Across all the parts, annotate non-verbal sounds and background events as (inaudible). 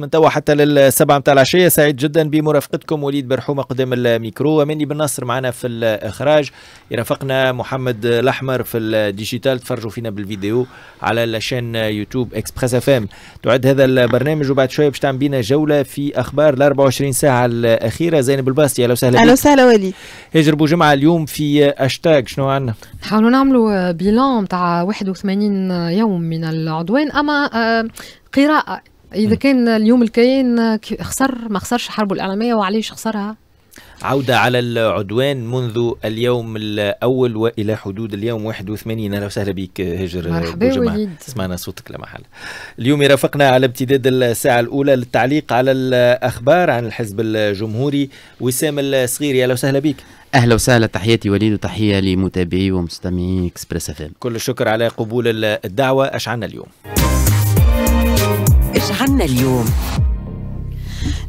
من توا حتى للسبعة متاع العشية سعيد جدا بمرافقتكم وليد برحومة قدام الميكرو ومني بن نصر معنا في الإخراج يرافقنا محمد الأحمر في الديجيتال تفرجوا فينا بالفيديو على الشان يوتيوب اكسبريس اف ام تعد هذا البرنامج وبعد شوية باش تعمل بينا جولة في أخبار ال 24 ساعة الأخيرة زينب الباستي أهلا وسهلا أهلا وسهلا وليد هجربوا جمعة اليوم في اشتاج شنو عندنا؟ نحاولوا نعملوا بيلون تاع 81 يوم من العدوان أما قراءة اذا كان اليوم الكيان خسر ما خسرش حرب الاعلاميه وعليش خسرها عودة على العدوان منذ اليوم الأول وإلى حدود اليوم 81 أهلا وسهلا بك هجر مرحبا وليد سمعنا صوتك لما حل اليوم يرافقنا على امتداد الساعة الأولى للتعليق على الأخبار عن الحزب الجمهوري وسام الصغيري أهلا وسهلا بك اهلا وسهلا تحياتي وليد وتحيه لمتابعي ومستمعي اكسبريس أفلام كل الشكر على قبول الدعوه اشعلنا اليوم اجعلنا اليوم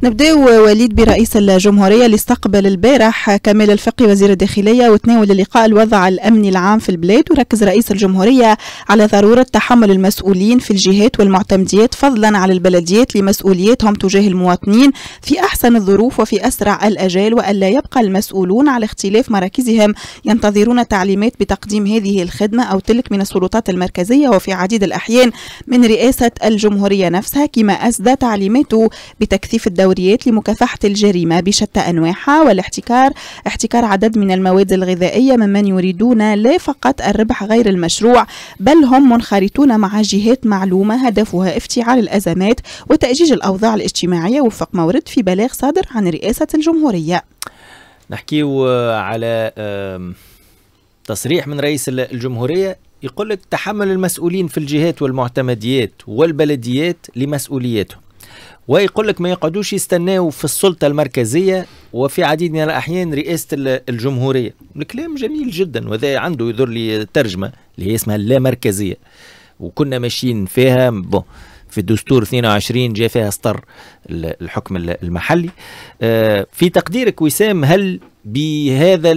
نبداو وليد برئيس الجمهورية اللي استقبل البارح كمال الفقي وزير الداخلية وتناول اللقاء الوضع الأمني العام في البلاد وركز رئيس الجمهورية على ضرورة تحمل المسؤولين في الجهات والمعتمديات فضلا على البلديات لمسؤولياتهم تجاه المواطنين في أحسن الظروف وفي أسرع الأجال وألا يبقى المسؤولون على اختلاف مراكزهم ينتظرون تعليمات بتقديم هذه الخدمة أو تلك من السلطات المركزية وفي عديد الأحيان من رئاسة الجمهورية نفسها كما أسدى تعليماته بتكثيف الدولة الدوريات لمكافحة الجريمة بشتى أنواعها والاحتكار احتكار عدد من المواد الغذائية ممن يريدون لا فقط الربح غير المشروع بل هم منخرطون مع جهات معلومة هدفها افتعال الأزمات وتأجيج الأوضاع الاجتماعية وفق مورد في بلاغ صادر عن رئاسة الجمهورية نحكيو على تصريح من رئيس الجمهورية يقول لك تحمل المسؤولين في الجهات والمعتمديات والبلديات لمسؤولياتهم ويقول لك ما يقعدوش يستناو في السلطه المركزيه وفي عديد من الاحيان رئاسه الجمهوريه الكلام جميل جدا وذا عنده يدور لي ترجمه اللي هي اسمها اللامركزيه وكنا ماشيين فيها بون في الدستور 22 جاء فيها سطر الحكم المحلي آه، في تقديرك وسام هل بهذا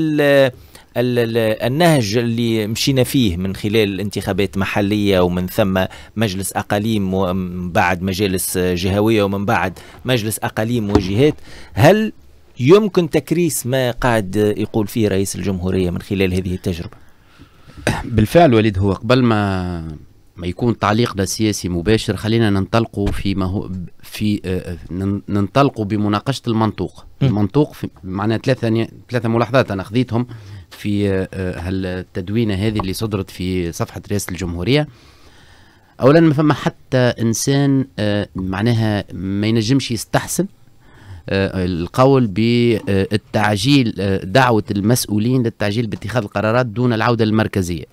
النهج اللي مشينا فيه من خلال انتخابات محلية ومن ثم مجلس أقاليم ومن بعد مجالس جهوية ومن بعد مجلس أقاليم وجهات هل يمكن تكريس ما قاعد يقول فيه رئيس الجمهورية من خلال هذه التجربة بالفعل وليد هو قبل ما ما يكون تعليقنا السياسي مباشر خلينا ننطلقوا في ما هو في آه، آه، ننطلقوا بمناقشه المنطوق المنطوق معناها ثلاثه ثلاثه ملاحظات انا خذيتهم في هالتدوينة آه، هذه اللي صدرت في صفحة رئاسة الجمهورية أولا ما فما حتى إنسان آه، معناها ما ينجمش يستحسن آه، القول بالتعجيل دعوة المسؤولين للتعجيل باتخاذ القرارات دون العودة المركزية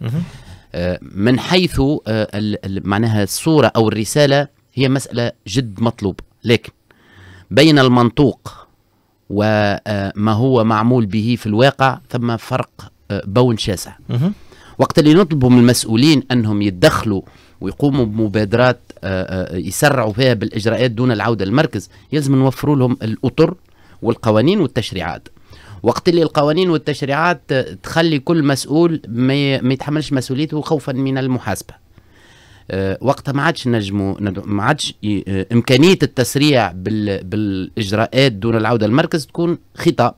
من حيث معناها الصورة أو الرسالة هي مسألة جد مطلوب لكن بين المنطوق وما هو معمول به في الواقع ثم فرق آه، بون شاسع وقت اللي نطلبوا من المسؤولين أنهم يتدخلوا ويقوموا بمبادرات آه، آه، يسرعوا فيها بالإجراءات دون العودة للمركز يلزم نوفروا لهم الأطر والقوانين والتشريعات وقت اللي القوانين والتشريعات تخلي كل مسؤول ما يتحملش مسؤوليته خوفا من المحاسبه آه، وقتها ما عادش نجموا ما عادش آه، امكانيه التسريع بالاجراءات دون العوده للمركز تكون خطاب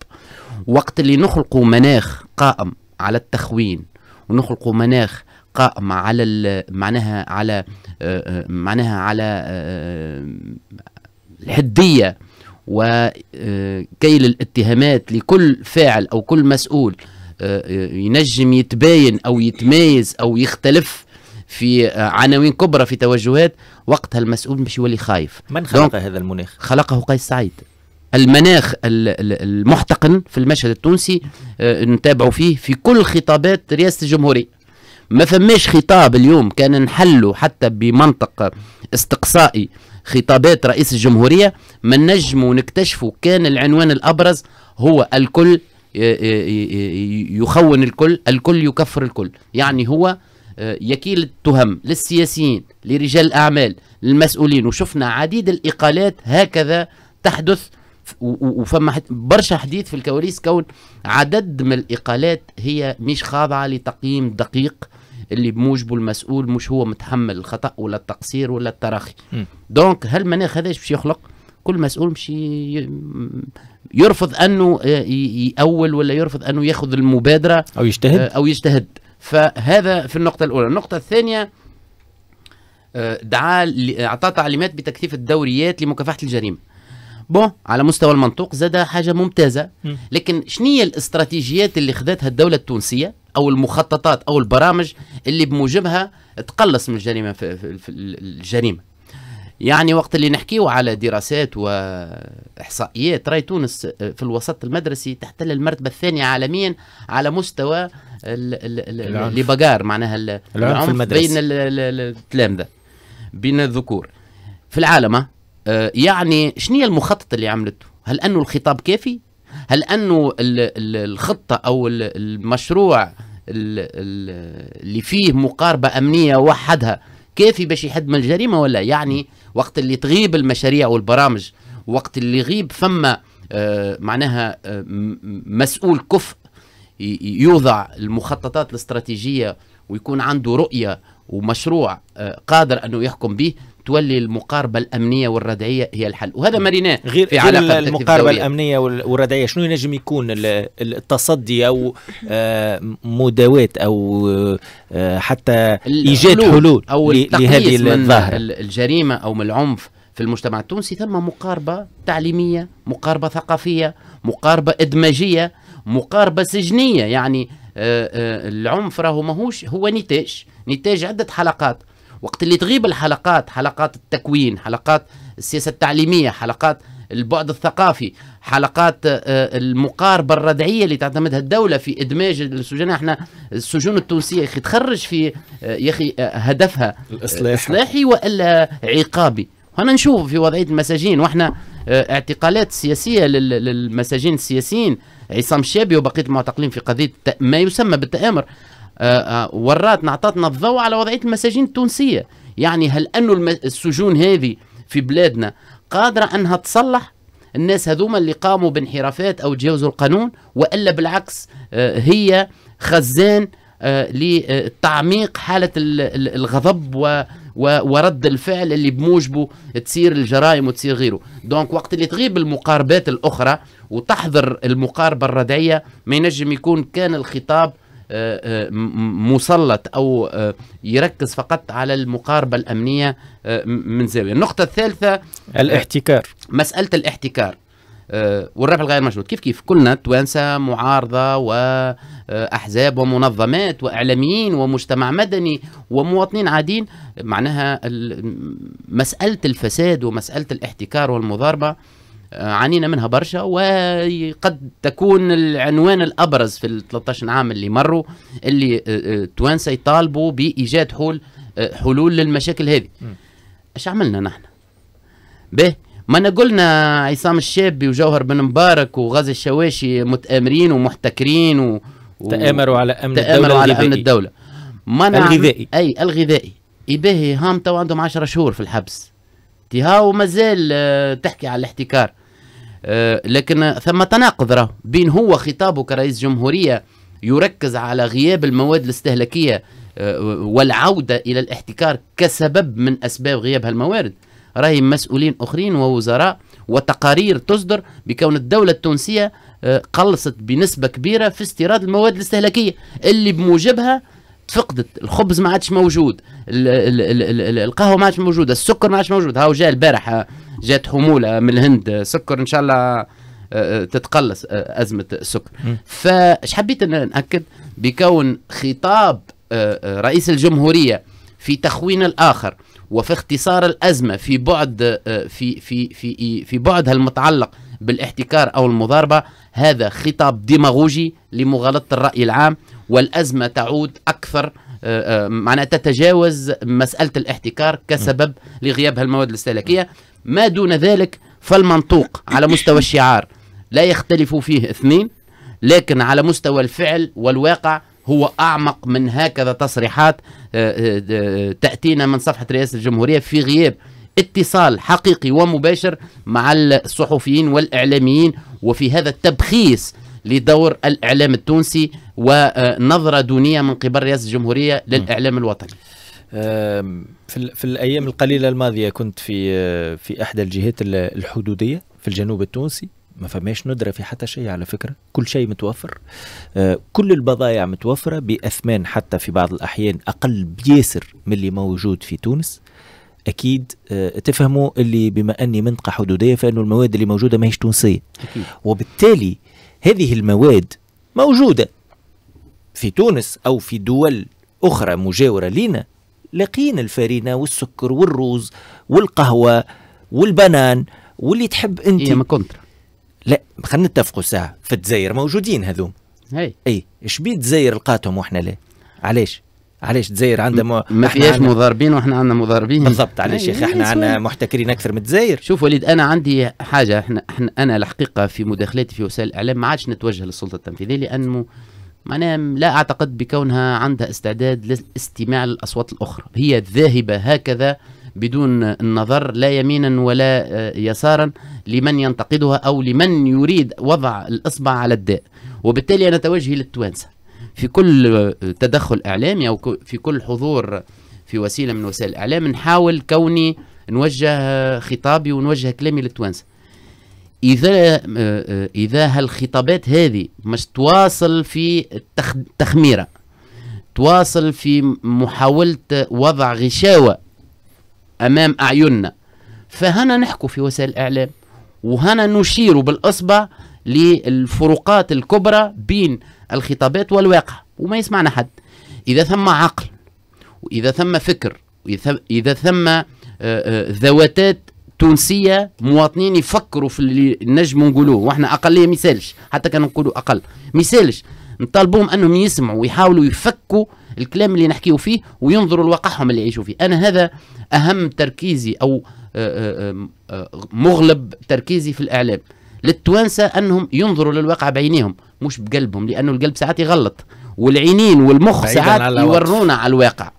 وقت اللي نخلقوا مناخ قائم على التخوين ونخلقوا مناخ قائم على معناها على آه، معناها على الحديه وكيل الاتهامات لكل فاعل او كل مسؤول ينجم يتباين او يتميز او يختلف في آه، عناوين كبرى في توجهات وقتها المسؤول مش يولي خايف من خلق هذا المناخ خلقه قيس سعيد المناخ المحتقن في المشهد التونسي آه، نتابعوا فيه في كل خطابات رئاسه الجمهوريه ما فماش خطاب اليوم كان نحله حتى بمنطق استقصائي خطابات رئيس الجمهوريه ما نجموا نكتشفوا كان العنوان الابرز هو الكل آه، يخون الكل الكل يكفر الكل يعني هو آه، يكيل التهم للسياسيين لرجال الأعمال للمسؤولين وشفنا عديد الإقالات هكذا تحدث وفما برشا حديث في الكواليس كون عدد من الإقالات هي مش خاضعة لتقييم دقيق اللي بموجبه المسؤول مش هو متحمل الخطأ ولا التقصير ولا التراخي دونك هل مناخ هذا باش يخلق كل مسؤول مش يرفض انه آه، يأول ولا يرفض انه ياخذ المبادره او يجتهد آه، او يجتهد فهذا في النقطة الأولى النقطة الثانية آه، دعا أعطى تعليمات بتكثيف الدوريات لمكافحة الجريمة بون على مستوى المنطوق زاد حاجة ممتازة لكن شنية الاستراتيجيات اللي خذتها الدولة التونسية أو المخططات أو البرامج اللي بموجبها تقلص من الجريمة في الجريمة يعني وقت اللي نحكيه على دراسات واحصائيات راي تونس آه، في الوسط المدرسي تحتل المرتبه الثانيه عالميا على مستوى اللي بقار معناها العنف المدرسي بين التلامذه بين الذكور في العالم آه، يعني شنو هي المخطط اللي عملته هل انه الخطاب كافي هل انه الخطه او المشروع اللي فيه مقاربه امنيه وحدها كافي باش يحد من الجريمه ولا يعني وقت اللي تغيب المشاريع والبرامج وقت اللي يغيب فما آه معناها آه مسؤول كفء يوضع المخططات الاستراتيجيه ويكون عنده رؤيه ومشروع آه قادر انه يحكم به تولي المقاربه الامنيه والردعيه هي الحل وهذا مريناه غير في علاقه المقاربه الامنيه والردعيه شنو ينجم يكون التصدي او آه، مداواه او آه، حتى ايجاد حلول او لهذه الظاهره الجريمه او من العنف في المجتمع التونسي ثم مقاربه تعليميه مقاربه ثقافيه مقاربه ادماجيه مقاربه سجنيه يعني آه، العنف راهو ماهوش هو نتاج نتاج عده حلقات وقت اللي تغيب الحلقات حلقات التكوين حلقات السياسة التعليمية حلقات البعد الثقافي حلقات آه، المقاربة الردعية اللي تعتمدها الدولة في إدماج السجناء احنا السجون التونسية أخي تخرج في آه، يا أخي آه، هدفها الاصلاحي إصلاحي وإلا عقابي وانا نشوف في وضعية المساجين وإحنا اعتقالات سياسية للمساجين السياسيين عصام الشابي وبقية المعتقلين في قضية ما يسمى بالتآمر آه، آه، وراتنا نعطتنا الضوء على وضعيه المساجين التونسيه يعني هل انه السجون هذه في بلادنا قادره انها تصلح الناس هذوما اللي قاموا بانحرافات او تجاوزوا القانون والا بالعكس آه، هي خزان لتعميق حاله الغضب و ورد الفعل اللي بموجبه تصير الجرائم وتصير غيره دونك وقت اللي تغيب المقاربات الاخرى وتحضر المقاربه الردعيه ما ينجم يكون كان الخطاب آه، آه، مسلط او آه، يركز فقط على المقاربه الامنيه من زاويه. النقطه الثالثه الاحتكار مساله الاحتكار والربح الغير مشروط كيف كيف كلنا توانسه معارضه واحزاب ومنظمات واعلاميين ومجتمع مدني ومواطنين عاديين معناها مساله الفساد ومساله الاحتكار والمضاربه عانينا منها برشا وقد تكون العنوان الابرز في ال 13 عام اللي مروا اللي التوانسه آه، آه، يطالبوا بايجاد حول آه، حلول للمشاكل هذه. اش عملنا نحن؟ به ما انا قلنا عصام الشابي وجوهر بن مبارك وغازي الشواشي متآمرين ومحتكرين و... و... تآمروا على امن تآمروا الدوله على الغذائي. امن الدوله أنا الغذائي اي الغذائي يباهي هام تو عندهم 10 شهور في الحبس هاو مازال تحكي على الاحتكار أه، لكن ثم تناقض راه بين هو خطابه كرئيس جمهوريه يركز على غياب المواد الاستهلاكيه أه، والعوده الى الاحتكار كسبب من اسباب غياب هالموارد راهي مسؤولين اخرين ووزراء وتقارير تصدر بكون الدوله التونسيه قلصت أه، بنسبه كبيره في استيراد المواد الاستهلاكيه اللي بموجبها فقدت الخبز ما عادش موجود القهوه ما عادش موجوده السكر ما عادش موجود هاو جاء البارح جات حموله من الهند سكر ان شاء الله آه، آه، تتقلص آه، ازمه السكر فش حبيت ان ناكد بكون خطاب رئيس الجمهوريه في تخوين الاخر وفي اختصار الازمه في بعد في في في في بعدها المتعلق بالاحتكار او المضاربه هذا خطاب ديماغوجي لمغالطه الراي العام والازمه تعود اكثر معناها تتجاوز مساله الاحتكار كسبب لغياب هالمواد الاستهلاكيه ما دون ذلك فالمنطوق على مستوى الشعار لا يختلف فيه اثنين لكن على مستوى الفعل والواقع هو أعمق من هكذا تصريحات آه، آه، آه، تأتينا من صفحة رئاسة الجمهورية في غياب اتصال حقيقي ومباشر مع الصحفيين والإعلاميين وفي هذا التبخيس لدور الإعلام التونسي ونظرة دونية من قبل رئاسة الجمهورية للإعلام الوطني في, في الايام القليله الماضيه كنت في آه، في احدى الجهات الحدوديه في الجنوب التونسي ما فماش ندره في حتى شيء على فكره كل شيء متوفر آه، كل البضائع متوفره باثمان حتى في بعض الاحيان اقل بياسر من اللي موجود في تونس اكيد آه، تفهموا اللي بما اني منطقه حدوديه فانه المواد اللي موجوده ماهيش تونسيه أكيد. وبالتالي هذه المواد موجوده في تونس او في دول اخرى مجاوره لنا لقينا الفارينه والسكر والروز والقهوه والبنان واللي تحب انت إيه ما كنت لا خلينا نتفقوا ساعه في الجزائر موجودين هذوم هي اي بيت الجزائر لقاتهم واحنا لا علاش علاش الجزائر عندها م... ما فيهاش مضاربين واحنا عندنا مضاربين بالضبط علاش يا احنا عندنا محتكرين اكثر من الجزائر شوف وليد انا عندي حاجه احنا, احنا انا الحقيقه في مداخلاتي في وسائل الاعلام ما عادش نتوجه للسلطه التنفيذيه لانه معناها لا أعتقد بكونها عندها استعداد للاستماع للأصوات الأخرى هي ذاهبة هكذا بدون النظر لا يمينا ولا آه، يسارا لمن ينتقدها أو لمن يريد وضع الإصبع على الداء وبالتالي أنا توجهي للتوانسة في كل تدخل إعلامي أو في كل حضور في وسيلة من وسائل الإعلام نحاول كوني نوجه خطابي ونوجه كلامي للتوانسة اذا آه، آه، اذا هالخطابات هذه مش تواصل في التخميره تواصل في محاوله وضع غشاوه امام اعيننا فهنا نحكوا في وسائل الاعلام وهنا نشير بالاصبع للفروقات الكبرى بين الخطابات والواقع وما يسمعنا حد اذا ثم عقل واذا ثم فكر واذا ثم آه، ذواتات تونسيه مواطنين يفكروا في اللي نجموا نقولوه واحنا اقليه ما يسالش حتى كان نقولوا اقل ما يسالش نطالبهم انهم يسمعوا ويحاولوا يفكوا الكلام اللي نحكيه فيه وينظروا لواقعهم اللي يعيشوا فيه انا هذا اهم تركيزي او آه، آه، آه، مغلب تركيزي في الاعلام للتوانسه انهم ينظروا للواقع بعينيهم مش بقلبهم لانه القلب ساعات يغلط والعينين والمخ ساعات يورونا على الواقع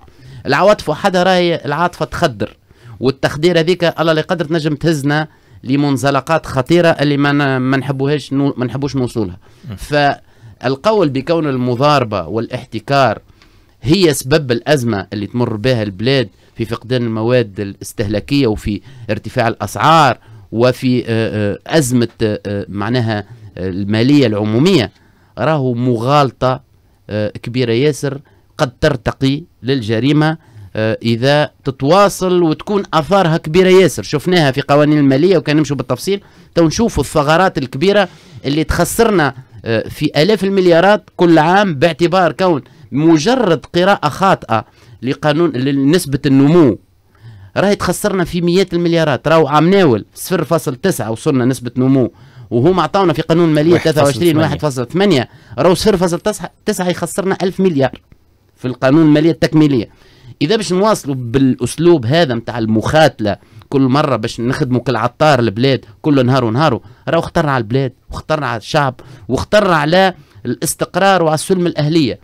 العواطف وحدها راهي العاطفه تخدر والتخدير هذيك الله اللي قدر تنجم تهزنا لمنزلقات خطيره اللي ما ما نحبوهاش ما نحبوش نوصولها فالقول بكون المضاربه والاحتكار هي سبب الازمه اللي تمر بها البلاد في فقدان المواد الاستهلاكيه وفي ارتفاع الاسعار وفي آه، آه، ازمه آه، معناها الماليه العموميه راهو مغالطه كبيره ياسر قد ترتقي للجريمه آه، اذا تتواصل وتكون اثارها كبيره ياسر شفناها في قوانين الماليه وكان نمشوا بالتفصيل تو نشوفوا الثغرات الكبيره اللي تخسرنا آه، في الاف المليارات كل عام باعتبار كون مجرد قراءه خاطئه لقانون لنسبه النمو راهي تخسرنا في مئات المليارات راهو عام ناول 0.9 وصلنا نسبه نمو وهما عطاونا في قانون الماليه 23 1.8 راهو 0.9 يخسرنا 1000 مليار في القانون الماليه التكميليه اذا باش نواصلوا بالاسلوب هذا نتاع المخاتله كل مره باش نخدموا كالعطار البلاد كل نهار ونهار راهو خطرنا على البلاد وخطرنا على الشعب وخطرنا على الاستقرار وعلى السلم الاهليه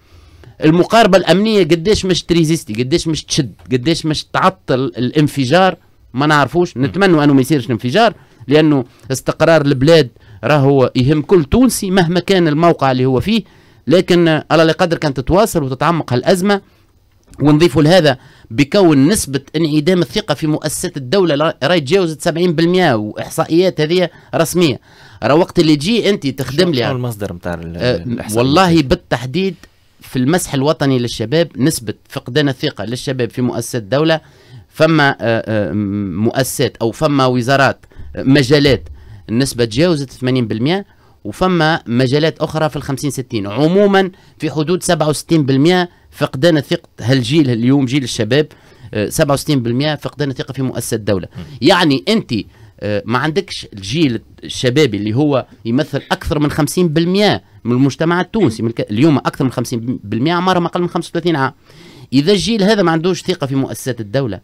المقاربه الامنيه قديش مش تريزيستي قديش مش تشد قديش مش تعطل الانفجار ما نعرفوش نتمنوا انه ما يصيرش الانفجار لانه استقرار البلاد راهو يهم كل تونسي مهما كان الموقع اللي هو فيه لكن على قدر كانت تتواصل وتتعمق هالازمه ونضيف لهذا بكون نسبة انعدام الثقة في مؤسسات الدولة راهي تجاوزت 70% وإحصائيات هذه رسمية راه وقت اللي تجي أنت تخدم لي المصدر نتاع أه، الإحصائيات والله بالتحديد في المسح الوطني للشباب نسبة فقدان الثقة للشباب في مؤسسات الدولة فما أه، أه، مؤسسات أو فما وزارات مجالات النسبة تجاوزت 80% وفما مجالات أخرى في الخمسين ستين عموما في حدود 67% فقدان ثقه هالجيل اليوم جيل الشباب 67% آه، فقدان ثقه في مؤسسه الدوله يعني انت آه، ما عندكش الجيل الشبابي اللي هو يمثل اكثر من 50% من المجتمع التونسي من اليوم اكثر من 50% ما اقل من 35 عام اذا الجيل هذا ما عندوش ثقه في مؤسسات الدوله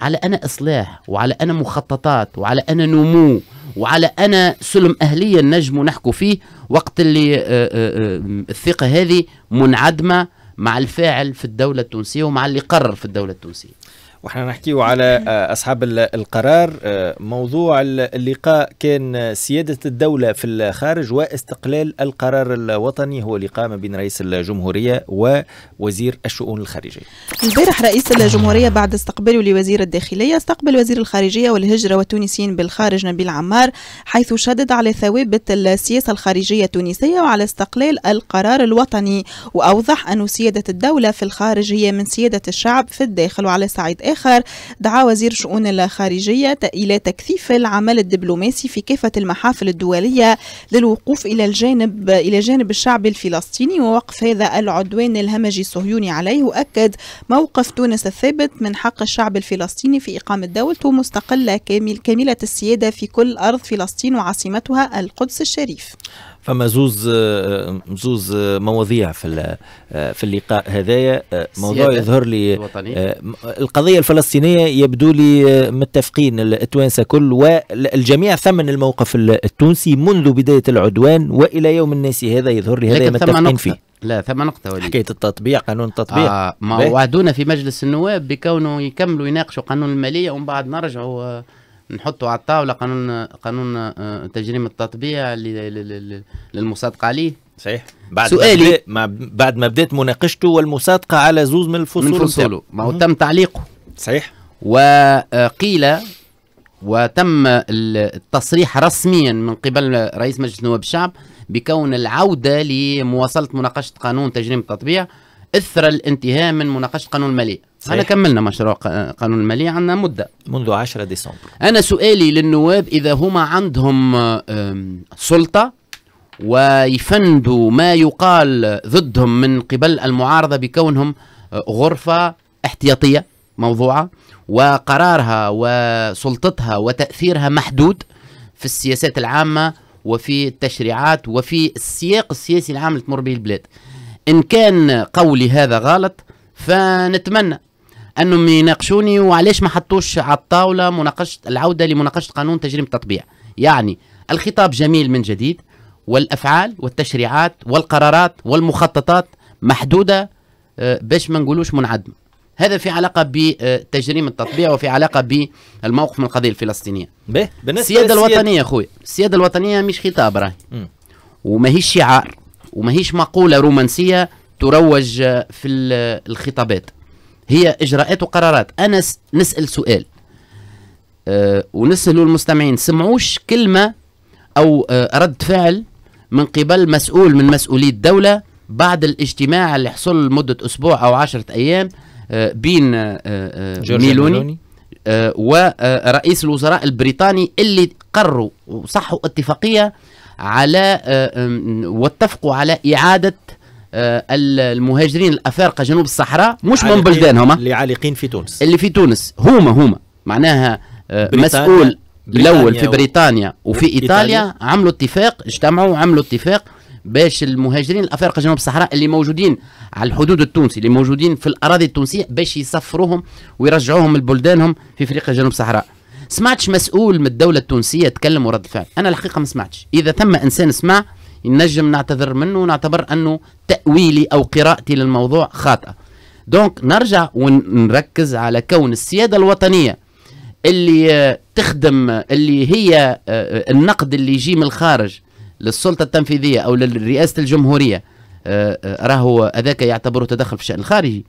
على انا اصلاح وعلى انا مخططات وعلى انا نمو وعلى انا سلم اهليه نجم نحكوا فيه وقت اللي آه، الثقه هذه منعدمه مع الفاعل في الدولة التونسية ومع اللي قرر في الدولة التونسية واحنا نحكيه على آه، اصحاب القرار آه، موضوع اللقاء كان سياده الدوله في الخارج واستقلال القرار الوطني هو لقاء ما بين رئيس الجمهوريه ووزير الشؤون الخارجيه. البارح رئيس الجمهوريه بعد استقباله لوزير الداخليه استقبل وزير الخارجيه والهجره والتونسيين بالخارج نبيل عمار حيث شدد على ثوابت السياسه الخارجيه التونسيه وعلى استقلال القرار الوطني واوضح ان سياده الدوله في الخارج هي من سياده الشعب في الداخل وعلى صعيد الآخر دعا وزير شؤون الخارجية إلى تكثيف العمل الدبلوماسي في كافة المحافل الدولية للوقوف إلى الجانب إلى جانب الشعب الفلسطيني ووقف هذا العدوان الهمجي الصهيوني عليه وأكد موقف تونس الثابت من حق الشعب الفلسطيني في إقامة دولته مستقلة كامل كاملة السيادة في كل أرض فلسطين وعاصمتها القدس الشريف فما زوز آه، زوز آه، مواضيع في آه، في اللقاء هذايا موضوع يظهر لي الوطنية. القضيه الفلسطينيه يبدو لي متفقين التوانسه كل والجميع ثمن الموقف التونسي منذ بدايه العدوان والى يوم الناس هذا يظهر لي هذا متفقين فيه لا ثم نقطة وليد حكاية التطبيع قانون التطبيع آه ما وعدونا في مجلس النواب بكونه يكملوا يناقشوا قانون المالية ومن بعد نرجعوا نحطوا على الطاوله قانون قانون آه، تجريم التطبيع للمصادقه عليه صحيح بعد سؤالي ما بعد ما بدات مناقشته والمصادقه على زوز من الفصول من فصوله ما هو تم تعليقه صحيح وقيل وتم التصريح رسميا من قبل رئيس مجلس نواب الشعب بكون العوده لمواصله مناقشه قانون تجريم التطبيع اثر الانتهاء من مناقشه قانون الماليه احنا كملنا مشروع قانون المالية عندنا مدة منذ 10 ديسمبر أنا سؤالي للنواب إذا هما عندهم سلطة ويفندوا ما يقال ضدهم من قبل المعارضة بكونهم آه، غرفة احتياطية موضوعة وقرارها وسلطتها وتأثيرها محدود في السياسات العامة وفي التشريعات وفي السياق السياسي العام اللي تمر به البلاد إن كان قولي هذا غلط فنتمنى انهم يناقشوني وعلاش ما حطوش على الطاوله مناقشه العوده لمناقشه قانون تجريم التطبيع يعني الخطاب جميل من جديد والافعال والتشريعات والقرارات والمخططات محدوده آه، باش ما نقولوش منعدمه هذا في علاقه بتجريم التطبيع وفي علاقه بالموقف من القضيه الفلسطينيه بالنسبه السياده الوطنيه اخويا السياده الوطنيه مش خطاب راهي وماهيش شعار وماهيش مقوله رومانسيه تروج في الخطابات هي اجراءات وقرارات انا نسال سؤال أه ونسالوا المستمعين سمعوش كلمه او أه رد فعل من قبل مسؤول من مسؤولي الدوله بعد الاجتماع اللي حصل لمده اسبوع او عشرة ايام أه بين أه, آه، ميلوني, ميلوني. أه ورئيس آه، الوزراء البريطاني اللي قرروا وصحوا اتفاقيه على آه، واتفقوا على اعاده آه، المهاجرين الافارقه جنوب الصحراء مش من بلدانهم اللي عالقين في تونس اللي في تونس هما هما معناها آه، مسؤول الاول في بريطانيا وفي ايطاليا إيطاليا. عملوا اتفاق اجتمعوا وعملوا اتفاق باش المهاجرين الافارقه جنوب الصحراء اللي موجودين على الحدود التونسي اللي موجودين في الاراضي التونسيه باش يسفروهم ويرجعوهم لبلدانهم في افريقيا جنوب الصحراء سمعتش مسؤول من الدوله التونسيه تكلم ورد فعل انا الحقيقه ما سمعتش اذا ثم انسان سمع نجم نعتذر منه ونعتبر انه تاويلي او قراءتي للموضوع خاطئه دونك نرجع ونركز على كون السياده الوطنيه اللي تخدم اللي هي آه، النقد اللي يجي من الخارج للسلطه التنفيذيه او لرئاسه الجمهوريه آه، آه، راهو هذاك يعتبره تدخل في الشان الخارجي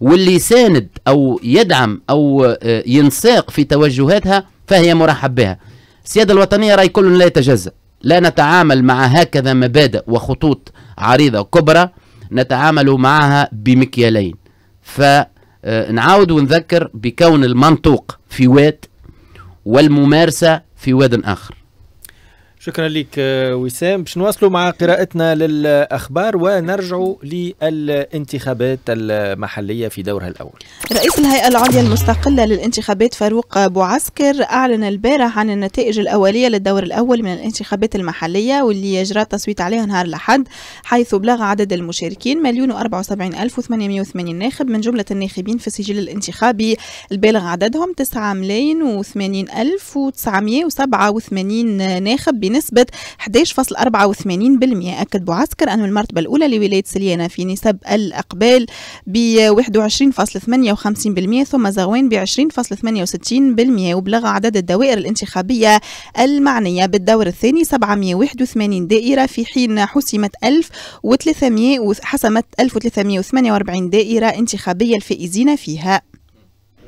واللي يساند او يدعم او ينساق في توجهاتها فهي مرحب بها السياده الوطنيه راي كل لا يتجزأ لا نتعامل مع هكذا مبادئ وخطوط عريضة كبرى نتعامل معها بمكيالين فنعاود آه، ونذكر بكون المنطوق في واد والممارسة في واد آخر شكرا لك آه، وسام باش نواصلوا مع قراءتنا للاخبار ونرجعوا للانتخابات المحليه في دورها الاول. رئيس الهيئه العليا المستقله للانتخابات فاروق بوعسكر اعلن البارح عن النتائج الاوليه للدور الاول من الانتخابات المحليه واللي يجرى التصويت عليها نهار الاحد حيث بلغ عدد المشاركين مليون و74880 ناخب من جمله الناخبين في السجل الانتخابي البالغ عددهم 9 ملايين و80987 ناخب بنسبة 11.84% أكد بوعسكر أن المرتبة الأولى لولاية سليانة في نسب الأقبال ب 21.58% ثم زغوان ب 20.68% وبلغ عدد الدوائر الانتخابية المعنية بالدور الثاني 781 دائرة في حين حسمت 1300 حسمت 1348 دائرة انتخابية الفائزين فيها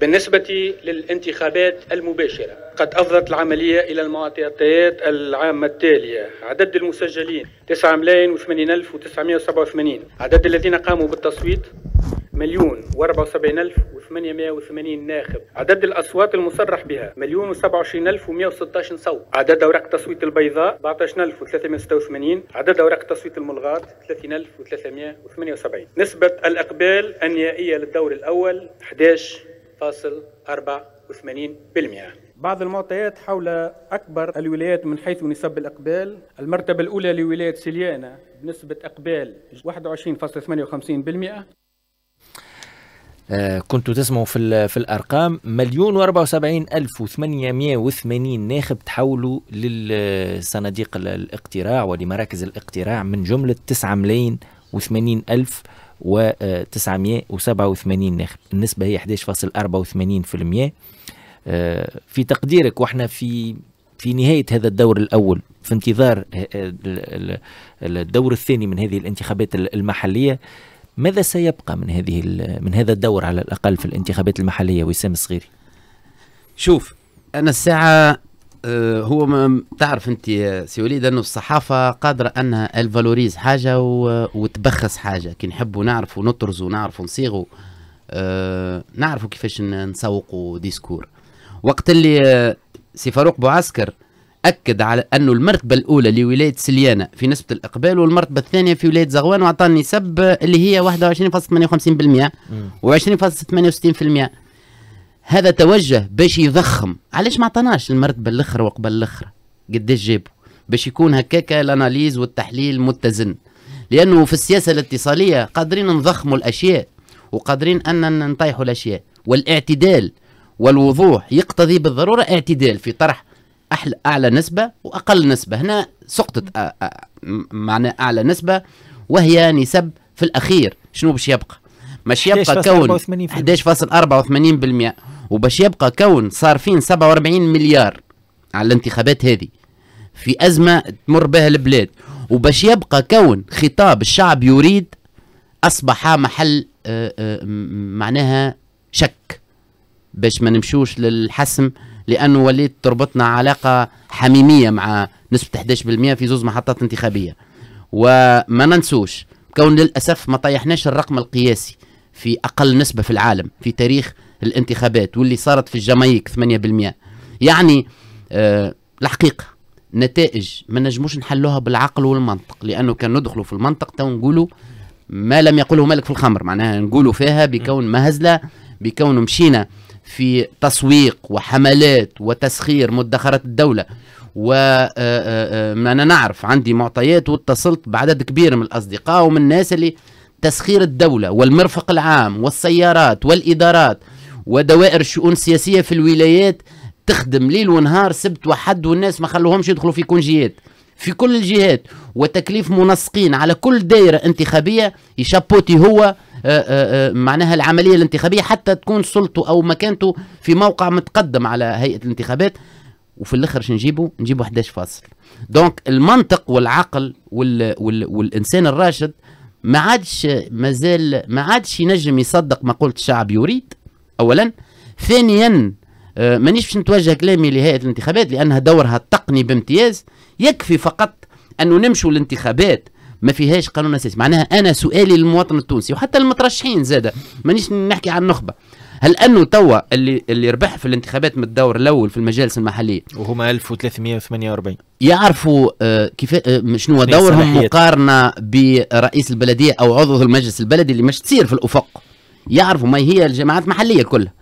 بالنسبة للانتخابات المباشرة قد أفضت العملية إلى المعطيات العامة التالية عدد المسجلين 9 ملايين و ألف وثمانين عدد الذين قاموا بالتصويت مليون و وسبعين ألف وثمانين ناخب عدد الأصوات المصرح بها مليون وسبعة وعشرين ألف صوت عدد أوراق التصويت البيضاء 14386 عدد أوراق التصويت الملغاة 30378 نسبة الإقبال النهائية للدور الأول 11 1.84% بعض المعطيات حول أكبر الولايات من حيث نسب الأقبال المرتبة الأولى لولاية سليانة بنسبة أقبال 21.58% آه كنت تسمعوا في في الارقام مليون و 74880 الف ناخب تحولوا للصناديق الاقتراع ولمراكز الاقتراع من جمله 9 ملايين و80 الف و987 ناخب النسبة هي 11.84% آه، في تقديرك واحنا في في نهاية هذا الدور الأول في انتظار آه، آه، الدور الثاني من هذه الانتخابات المحلية ماذا سيبقى من هذه من هذا الدور على الأقل في الانتخابات المحلية وسام الصغيري؟ شوف أنا الساعة آه، هو ما تعرف انت سي وليد انه الصحافه قادره انها الفالوريز حاجه وتبخس حاجه كي نحبوا نعرفوا نطرزوا نعرفوا نصيغوا آه، نعرفوا كيفاش نسوقوا ديسكور وقت اللي آه، سي فاروق بوعسكر اكد على انه المرتبه الاولى لولايه سليانه في نسبه الاقبال والمرتبه الثانيه في ولايه زغوان واعطى النسب اللي هي 21.58% و20.68% هذا توجه باش يضخم علاش ما عطاناش المرتبه الاخرى وقبل الاخرى قداش جابوا باش يكون هكاك الاناليز والتحليل متزن لانه في السياسه الاتصاليه قادرين نضخموا الاشياء وقادرين ان نطيحوا الاشياء والاعتدال والوضوح يقتضي بالضروره اعتدال في طرح أحلى اعلى نسبه واقل نسبه هنا سقطت آه، آه، معنى اعلى نسبه وهي نسب في الاخير شنو باش يبقى مش يبقى كون 11.84% وباش يبقى كون صارفين 47 مليار على الانتخابات هذه في أزمة تمر بها البلاد وباش يبقى كون خطاب الشعب يريد أصبح محل آه، آه، معناها شك باش ما نمشوش للحسم لانه وليت تربطنا علاقه حميميه مع نسبه 11% في زوز محطات انتخابيه وما ننسوش كون للاسف ما طيحناش الرقم القياسي في اقل نسبه في العالم في تاريخ الانتخابات واللي صارت في الجمايك 8% يعني آه الحقيقة نتائج ما نجموش نحلوها بالعقل والمنطق لأنه كان ندخلوا في المنطق تو نقولوا ما لم يقوله ملك في الخمر معناها نقولوا فيها بكون مهزلة بكون مشينا في تسويق وحملات وتسخير مدخرات الدولة و آه، آه، آه، أنا نعرف عندي معطيات واتصلت بعدد كبير من الأصدقاء ومن الناس اللي تسخير الدولة والمرفق العام والسيارات والإدارات ودوائر الشؤون السياسيه في الولايات تخدم ليل ونهار سبت وحد والناس ما خلوهمش يدخلوا في كونجيات في كل الجهات وتكليف منسقين على كل دائره انتخابيه يشابوتي هو آه، آه، آه، معناها العمليه الانتخابيه حتى تكون سلطه او مكانته في موقع متقدم على هيئه الانتخابات وفي الاخر شنو نجيبوا؟ نجيبوا 11 فاصل دونك المنطق والعقل وال وال والانسان الراشد ما عادش مازال ما عادش ينجم يصدق ما قلت الشعب يريد اولا ثانيا آه، مانيش باش نتوجه كلامي لهيئه الانتخابات لانها دورها التقني بامتياز يكفي فقط انه نمشوا الانتخابات ما فيهاش قانون اساسي معناها انا سؤالي للمواطن التونسي وحتى المترشحين زاده مانيش نحكي عن النخبه هل انه توا اللي اللي ربح في الانتخابات من الدور الاول في المجالس المحليه وهما 1348 يعرفوا آه، كيف آه، شنو دورهم مقارنه برئيس البلديه او عضو المجلس البلدي اللي مش تصير في الافق يعرفوا ما هي الجماعات محليه كلها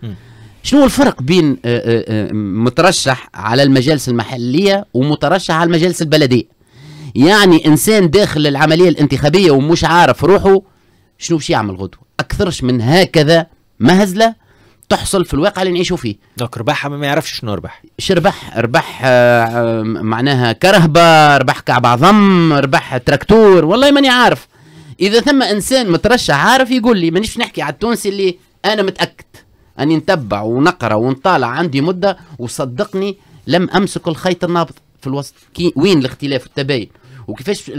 شنو الفرق بين آه، آه، آه، مترشح على المجالس المحليه ومترشح على المجالس البلديه يعني انسان داخل العمليه الانتخابيه ومش عارف روحه شنو باش يعمل غدوه اكثرش من هكذا مهزله تحصل في الواقع اللي نعيشوا فيه دوك ربحها ما يعرفش شنو ربح شنو ربح ربح معناها كرهبه ربح كعب عظم ربح تراكتور والله ماني عارف اذا ثم انسان مترشح عارف يقول لي مانيش نحكي على التونسي اللي انا متاكد اني نتبع ونقرا ونطالع عندي مده وصدقني لم امسك الخيط النابض في الوسط وين الاختلاف والتباين وكيفاش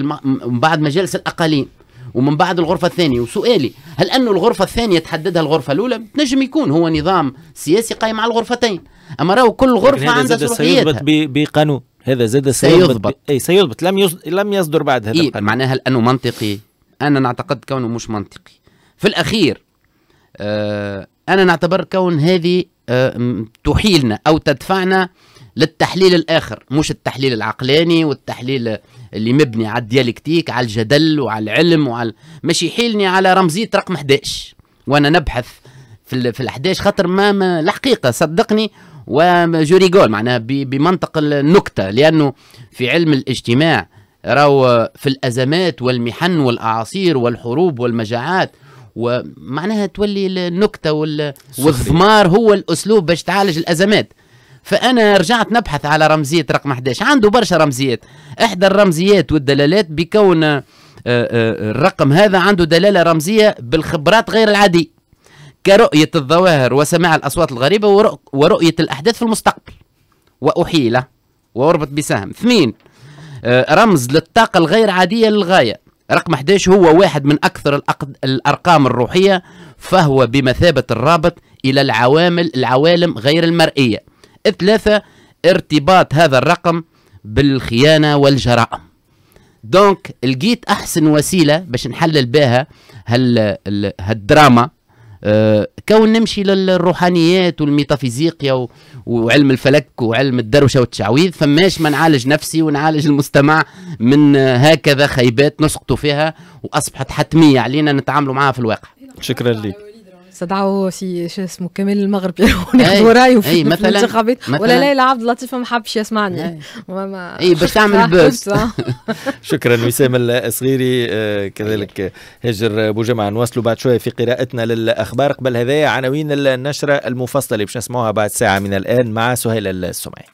من بعد مجالس الاقاليم ومن بعد الغرفه الثانيه وسؤالي هل انه الغرفه الثانيه تحددها الغرفه الاولى تنجم يكون هو نظام سياسي قايم على الغرفتين اما راهو كل غرفه عندها سيضبط بقانون هذا زاد سيضبط اي سيضبط لم يصدر لم يصدر بعد هذا إيه؟ معناها انه منطقي انا نعتقد كونه مش منطقي في الاخير آه، انا نعتبر كون هذه آه، تحيلنا او تدفعنا للتحليل الاخر مش التحليل العقلاني والتحليل اللي مبني على الديالكتيك على الجدل وعلى العلم وعلى مش يحيلني على رمزيه رقم 11 وانا نبحث في ال... في ال 11 خاطر ما, ما الحقيقه صدقني وجوري جول معناها بمنطق النكته لانه في علم الاجتماع راهو في الأزمات والمحن والأعاصير والحروب والمجاعات ومعناها تولي النكتة والثمار هو الأسلوب باش تعالج الأزمات فانا رجعت نبحث على رمزيه رقم 11 عنده برشا رمزيات احدى الرمزيات والدلالات بكون آه، آه، آه، الرقم هذا عنده دلاله رمزيه بالخبرات غير العاديه كرؤيه الظواهر وسماع الاصوات الغريبه ورؤيه الاحداث في المستقبل واحيله واربط بسهم اثنين آه، رمز للطاقة الغير عادية للغاية رقم 11 هو واحد من أكثر الأرقام الروحية فهو بمثابة الرابط إلى العوامل العوالم غير المرئية ثلاثة ارتباط هذا الرقم بالخيانة والجرائم دونك لقيت أحسن وسيلة باش نحلل بها هالدراما آه، كون نمشي للروحانيات والميتافيزيقيا وعلم الفلك وعلم الدروشه والتشعويذ فماش ما نعالج نفسي ونعالج المستمع من هكذا خيبات نسقطوا فيها واصبحت حتميه علينا نتعاملوا معها في الواقع شكرا لك صدعوا سي شو اسمه كمال المغرب وناخذوا وراي في مثلا الانتخابات ولا ليلى عبد اللطيف ما حبش يسمعني اي, أي باش تعمل بوز شكرا وسام الصغيري آه، كذلك هجر أيوه. بوجمع جمعه نواصلوا بعد شويه في قراءتنا للاخبار قبل هذايا عناوين النشره المفصله باش نسمعوها بعد ساعه من الان مع سهيل السمعي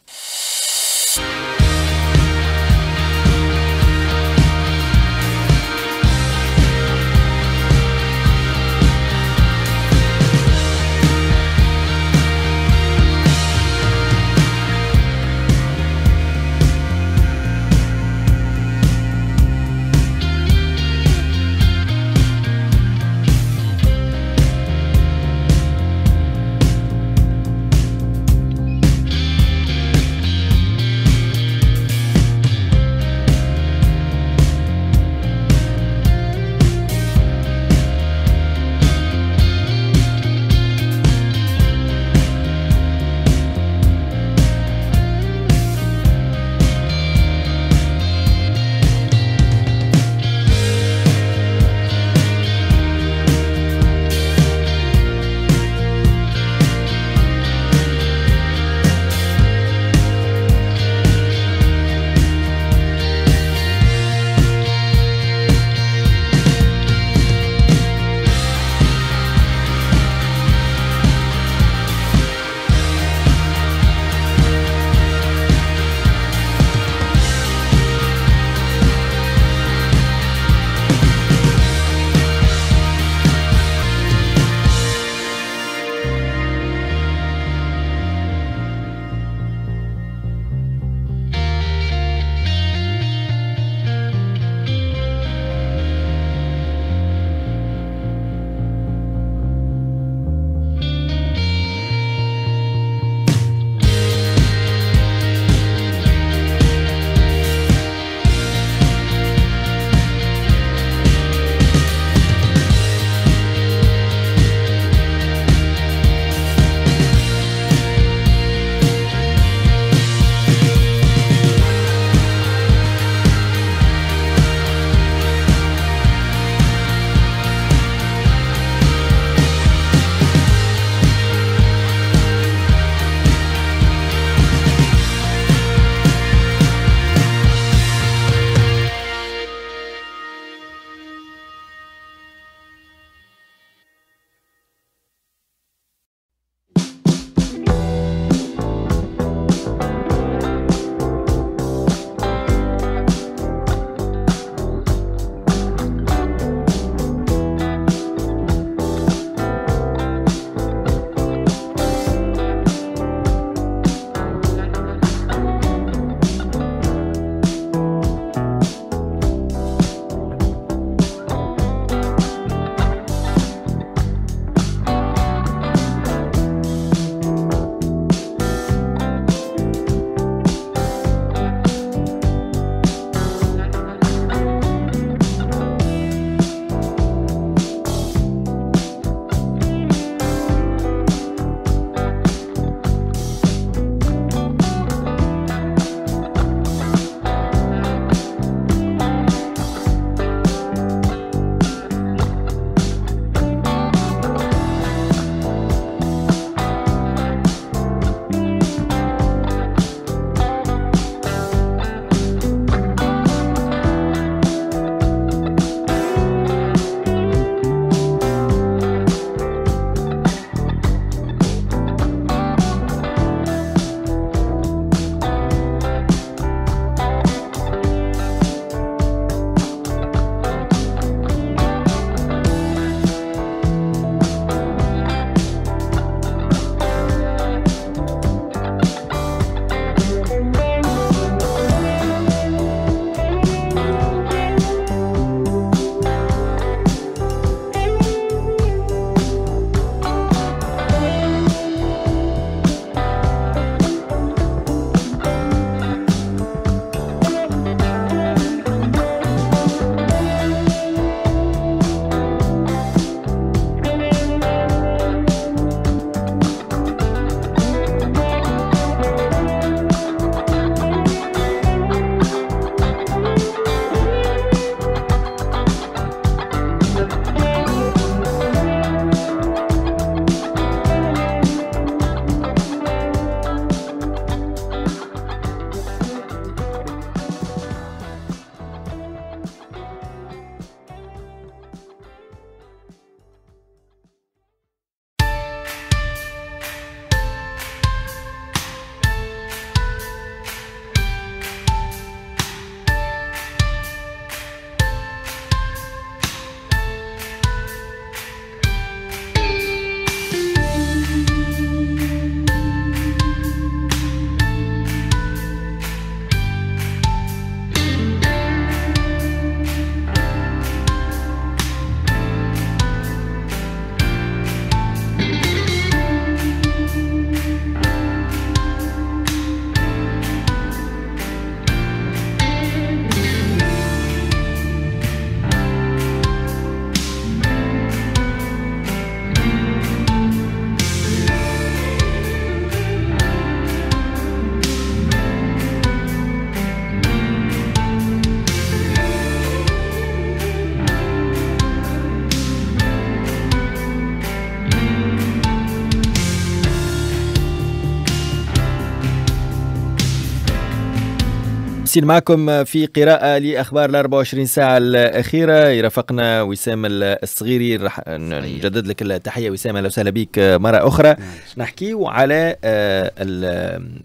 مواصلين معكم في قراءة لأخبار ال 24 ساعة الأخيرة يرافقنا وسام الصغيري رح نجدد لك التحية وسام أهلا وسهلا بك مرة أخرى نعم. نحكيو على آه،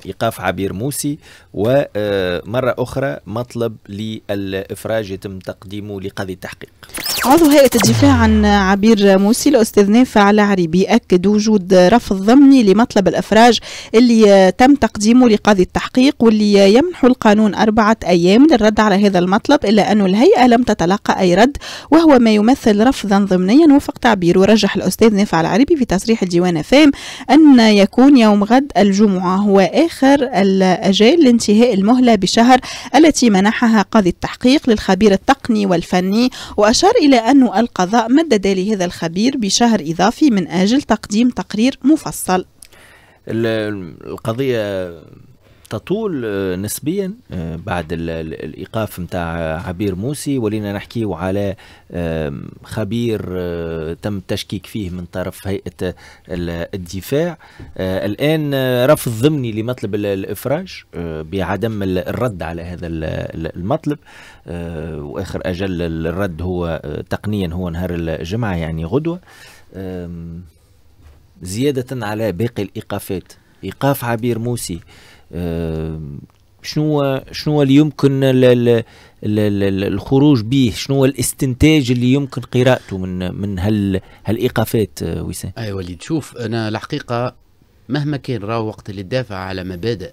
إيقاف عبير موسي ومرة آه، أخرى مطلب للإفراج يتم تقديمه لقاضي التحقيق عضو هيئة الدفاع عن عبير موسي الأستاذ نافع العريبي أكد وجود رفض ضمني لمطلب الإفراج اللي تم تقديمه لقاضي التحقيق واللي يمنح القانون أربع أربعة أيام للرد على هذا المطلب إلا أن الهيئة لم تتلقى أي رد وهو ما يمثل رفضا ضمنيا وفق تعبيره رجح الأستاذ نافع العريبي في تصريح الديوان فام أن يكون يوم غد الجمعة هو آخر الأجال لانتهاء المهلة بشهر التي منحها قاضي التحقيق للخبير التقني والفني وأشار إلى أن القضاء مدد لهذا الخبير بشهر إضافي من أجل تقديم تقرير مفصل القضية تطول آه، نسبيا آه، بعد الايقاف نتاع عبير موسي ولينا نحكيو على خبير آه، تم التشكيك فيه من طرف هيئه الدفاع الان رفض ضمني لمطلب الافراج بعدم الرد على هذا المطلب واخر اجل الرد هو تقنيا هو نهار الجمعه يعني غدوه زياده على باقي الايقافات ايقاف عبير موسي آه، شنو شنو اللي يمكن الخروج به شنو الاستنتاج اللي يمكن قراءته من من هال هالايقافات آه، وسام اي أيوة وليد شوف انا الحقيقه مهما كان راهو وقت اللي تدافع على مبادئ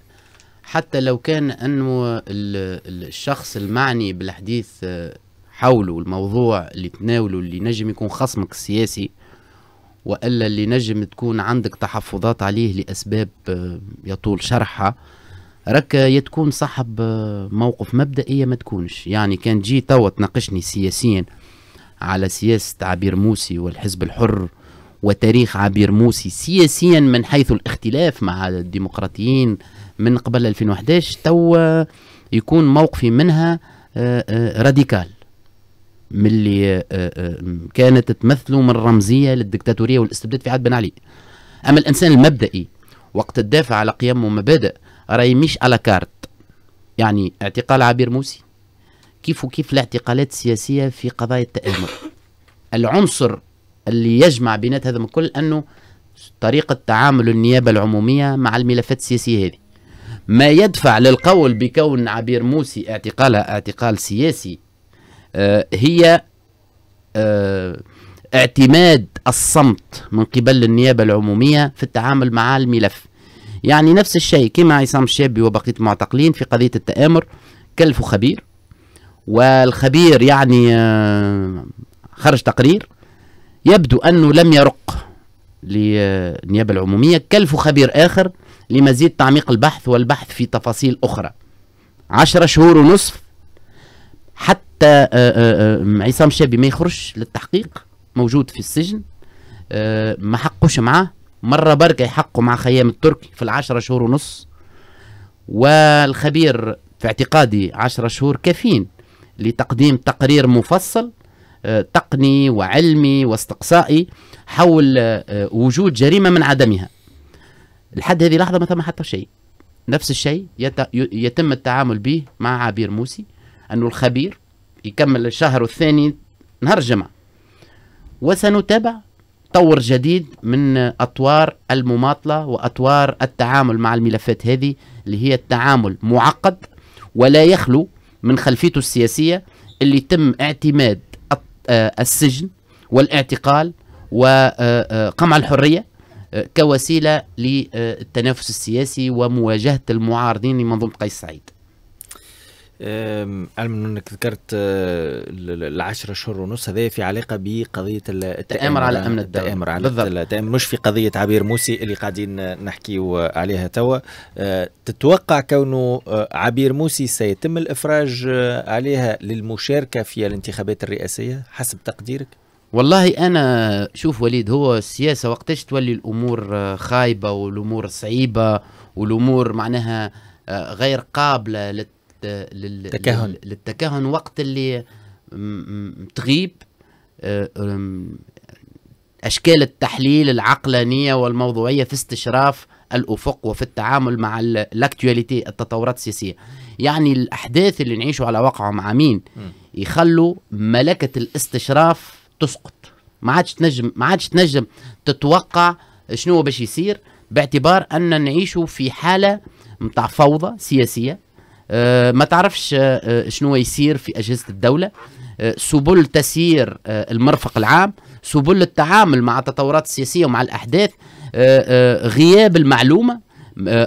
حتى لو كان انه الشخص المعني بالحديث آه، حوله الموضوع اللي تناوله اللي نجم يكون خصمك السياسي والا اللي نجم تكون عندك تحفظات عليه لاسباب آه، يطول شرحها راك يا تكون صاحب آه، موقف مبدئي ما تكونش يعني كان جي توا تناقشني سياسيا على سياسة عبير موسي والحزب الحر وتاريخ عبير موسي سياسيا من حيث الاختلاف مع الديمقراطيين من قبل 2011 توا يكون موقفي منها آه، راديكال من اللي آه، آه، كانت تمثله من رمزيه للدكتاتوريه والاستبداد في عهد بن علي اما الانسان المبدئي وقت تدافع على قيم ومبادئ راهي مش على كارت يعني اعتقال عبير موسي كيف وكيف الاعتقالات السياسيه في قضايا التآمر (coughs) العنصر اللي يجمع بينات هذا من كل انه طريقه تعامل النيابه العموميه مع الملفات السياسيه هذه ما يدفع للقول بكون عبير موسي اعتقالها اعتقال سياسي آه، هي آه، اعتماد الصمت من قبل النيابة العمومية في التعامل مع الملف يعني نفس الشيء كما عصام الشابي وبقية المعتقلين في قضية التآمر كلفوا خبير والخبير يعني آه، خرج تقرير يبدو أنه لم يرق للنيابة العمومية كلفوا خبير آخر لمزيد تعميق البحث والبحث في تفاصيل أخرى عشرة شهور ونصف حتى حتى آه، آه، آه، عصام شابي ما يخرجش للتحقيق موجود في السجن ما حقوش معاه مرة بركة يحقوا مع خيام التركي في العشرة شهور ونص والخبير في اعتقادي عشرة شهور كافين لتقديم تقرير مفصل تقني وعلمي واستقصائي حول وجود جريمة من عدمها لحد هذه اللحظة ما تم حتى شيء نفس الشيء يتم التعامل به مع عبير موسي أنه الخبير يكمل الشهر الثاني نهار الجمعة وسنتابع طور جديد من أطوار المماطلة وأطوار التعامل مع الملفات هذه اللي هي التعامل معقد ولا يخلو من خلفيته السياسية اللي تم اعتماد آه، السجن والاعتقال وقمع آه، آه، الحرية كوسيلة للتنافس السياسي ومواجهة المعارضين لمنظومة قيس سعيد علما انك ذكرت آه، العشرة اشهر ونص هذا في علاقه بقضيه التامر على امن الدوله التامر على بالضبط. مش في قضيه عبير موسي اللي قاعدين نحكيو عليها توا آه، تتوقع كونه آه، عبير موسي سيتم الافراج عليها للمشاركه في الانتخابات الرئاسيه حسب تقديرك؟ والله انا شوف وليد هو السياسه وقتاش تولي الامور خايبه والامور صعيبه والامور معناها غير قابله لل للتكهن للتكهن وقت اللي تغيب آه، أشكال التحليل العقلانية والموضوعية في استشراف الأفق وفي التعامل مع الأكتواليتي التطورات السياسية يعني الأحداث اللي نعيشوا على واقعهم عامين يخلوا ملكة الاستشراف تسقط ما عادش تنجم ما عادش تنجم تتوقع شنو باش يصير باعتبار أن نعيشوا في حالة نتاع فوضى سياسية آه، ما تعرفش آه، آه، شنو يصير في اجهزه الدوله سبل تسيير المرفق العام سبل التعامل مع التطورات السياسيه ومع الاحداث غياب المعلومه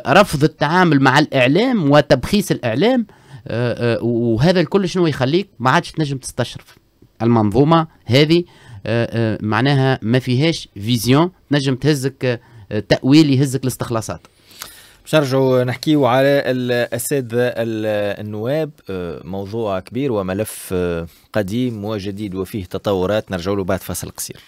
رفض التعامل مع الاعلام وتبخيس الاعلام وهذا الكل شنو يخليك ما عادش تنجم تستشرف المنظومه هذه معناها ما فيهاش فيزيون تنجم تهزك تاويل يهزك الاستخلاصات مش نرجعوا نحكيو على الأساتذة النواب أه، موضوع كبير وملف أه، قديم وجديد وفيه تطورات نرجعوا له بعد فصل قصير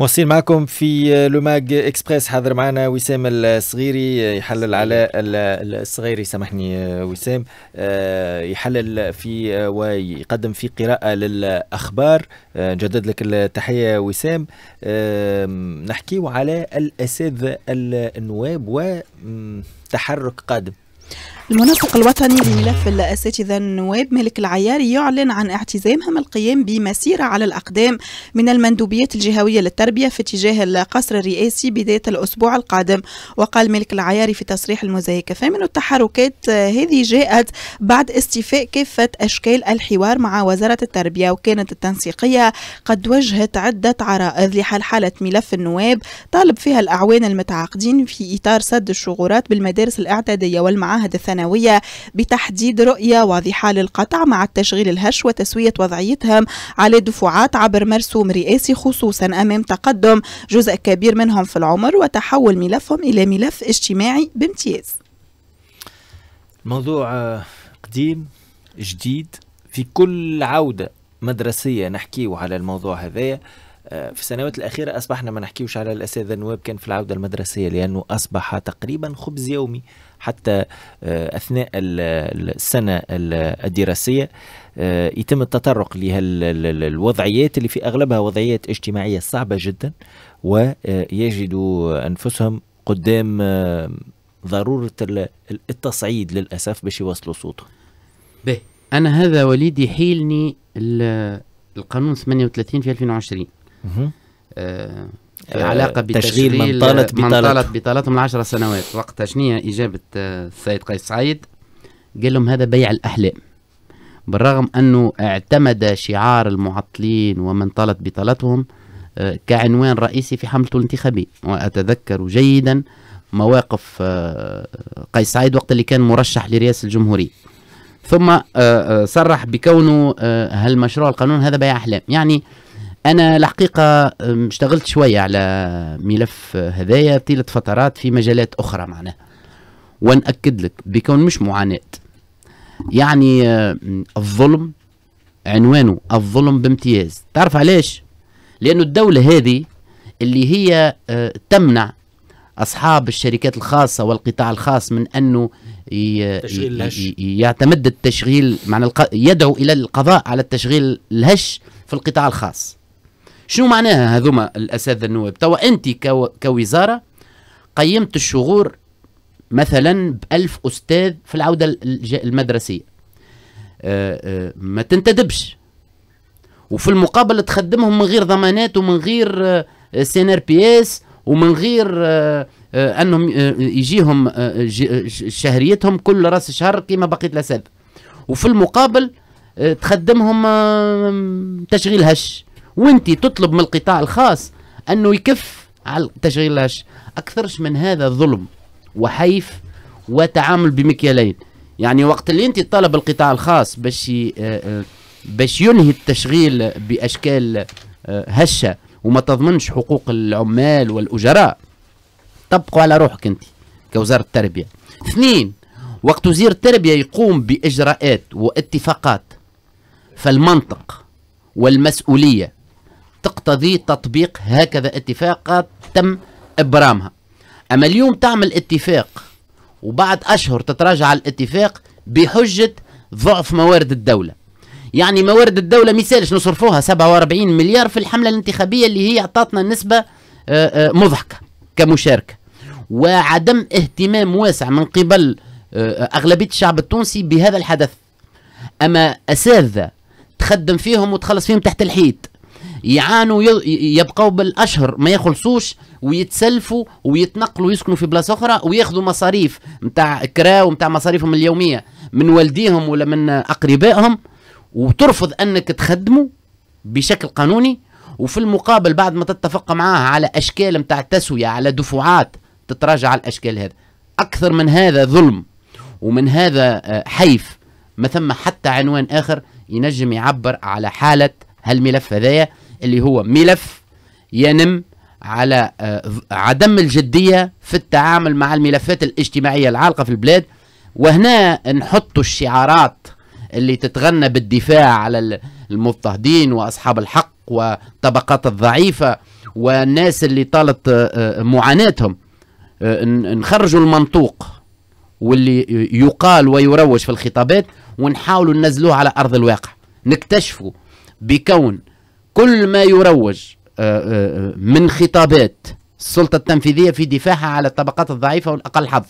مواصلين معكم في لو ماج اكسبريس حاضر معنا وسام الصغيري يحلل على الصغيري سامحني وسام آه، يحلل في ويقدم في قراءة للأخبار آه، نجدد لك التحية وسام نحكيه على الأساتذة النواب وتحرك قادم المنسق الوطني لملف الأساتذة النواب مالك العياري يعلن عن اعتزامهم القيام بمسيرة على الأقدام من المندوبيات الجهوية للتربية في اتجاه القصر الرئاسي بداية الأسبوع القادم وقال مالك العياري في تصريح المزايكة فمن التحركات هذه جاءت بعد استيفاء كافة أشكال الحوار مع وزارة التربية وكانت التنسيقية قد وجهت عدة عرائض لحلحلة ملف النواب طالب فيها الأعوان المتعاقدين في إطار سد الشغورات بالمدارس الإعدادية والمعاهد الثانوية السنوية بتحديد رؤية واضحة للقطع مع التشغيل الهش وتسوية وضعيتهم على دفعات عبر مرسوم رئاسي خصوصا أمام تقدم جزء كبير منهم في العمر وتحول ملفهم إلى ملف اجتماعي بامتياز موضوع قديم جديد في كل عودة مدرسية نحكيه على الموضوع هذايا في السنوات الأخيرة أصبحنا ما نحكيوش على الأساتذة النواب كان في العودة المدرسية لأنه أصبح تقريبا خبز يومي حتى آه، أثناء السنة الدراسية آه، يتم التطرق للوضعيات اللي في أغلبها وضعيات اجتماعية صعبة جدا ويجدوا آه، أنفسهم قدام ضرورة التصعيد للأسف باش يوصلوا صوتهم به أنا هذا وليدي حيلني القانون 38 في 2020 العلاقة آه، بتشغيل من طالت بطالته من طالت 10 سنوات وقتها شنو إجابة آه، السيد قيس سعيد قال لهم هذا بيع الأحلام بالرغم أنه اعتمد شعار المعطلين ومن طالت بطالتهم آه، كعنوان رئيسي في حملته الانتخابية وأتذكر جيدا مواقف قيس سعيد وقت اللي كان مرشح لرئاسة الجمهورية ثم صرح بكونه هالمشروع القانون هذا بيع أحلام يعني انا الحقيقه اشتغلت شويه على ملف هذايا طيله فترات في مجالات اخرى معناها ونأكد لك بكون مش معاناه يعني الظلم عنوانه الظلم بامتياز تعرف علاش لانه الدوله هذه اللي هي أه، تمنع اصحاب الشركات الخاصه والقطاع الخاص من انه يعتمد التشغيل معنى يدعو الى القضاء على التشغيل الهش في القطاع الخاص شنو معناها هذوما الاساتذه النواب توا انت كو كوزاره قيمت الشغور مثلا بألف أستاذ في العودة المدرسية آه، آه، ما تنتدبش وفي المقابل تخدمهم من غير ضمانات ومن غير سي آه، سين ار بي اس ومن غير انهم يجيهم شهريتهم كل راس شهر كيما بقيه الاساتذه وفي المقابل تخدمهم تشغيل هش وانت تطلب من القطاع الخاص انه يكف على الهش اكثرش من هذا ظلم وحيف وتعامل بمكيالين يعني وقت اللي انت طلب القطاع الخاص باش آه، آه، باش ينهي التشغيل باشكال آه، هشه وما تضمنش حقوق العمال والاجراء طبقوا على روحك انت كوزاره التربيه اثنين وقت وزير التربيه يقوم باجراءات واتفاقات فالمنطق والمسؤوليه تقتضي تطبيق هكذا اتفاقات تم ابرامها اما اليوم تعمل اتفاق وبعد اشهر تتراجع الاتفاق بحجه ضعف موارد الدوله يعني موارد الدولة مثالش نصرفوها 47 مليار في الحملة الانتخابية اللي هي أعطتنا نسبة آه، آه، مضحكة كمشاركة وعدم اهتمام واسع من قبل آه، أغلبية الشعب التونسي بهذا الحدث أما أساتذة تخدم فيهم وتخلص فيهم تحت الحيط يعانوا يبقوا بالاشهر ما يخلصوش ويتسلفوا ويتنقلوا يسكنوا في بلاصه اخرى وياخذوا مصاريف نتاع كراو نتاع مصاريفهم اليوميه من والديهم ولا من اقربائهم وترفض انك تخدموا بشكل قانوني وفي المقابل بعد ما تتفق معاها على اشكال نتاع التسويه على دفعات تتراجع على الاشكال هذا اكثر من هذا ظلم ومن هذا آه، حيف ما ثم حتى عنوان اخر ينجم يعبر على حاله هالملف هذايا اللي هو ملف ينم على آه، عدم الجدية في التعامل مع الملفات الاجتماعية العالقة في البلاد وهنا نحط الشعارات اللي تتغنى بالدفاع على المضطهدين وأصحاب الحق والطبقات الضعيفة والناس اللي طالت آه، آه، معاناتهم نخرجوا المنطوق واللي يقال ويروج في الخطابات ونحاولوا ننزلوه على أرض الواقع نكتشفوا بكون كل ما يروج آه، آه، آه، من خطابات السلطة التنفيذية في دفاعها على الطبقات الضعيفة والأقل حظ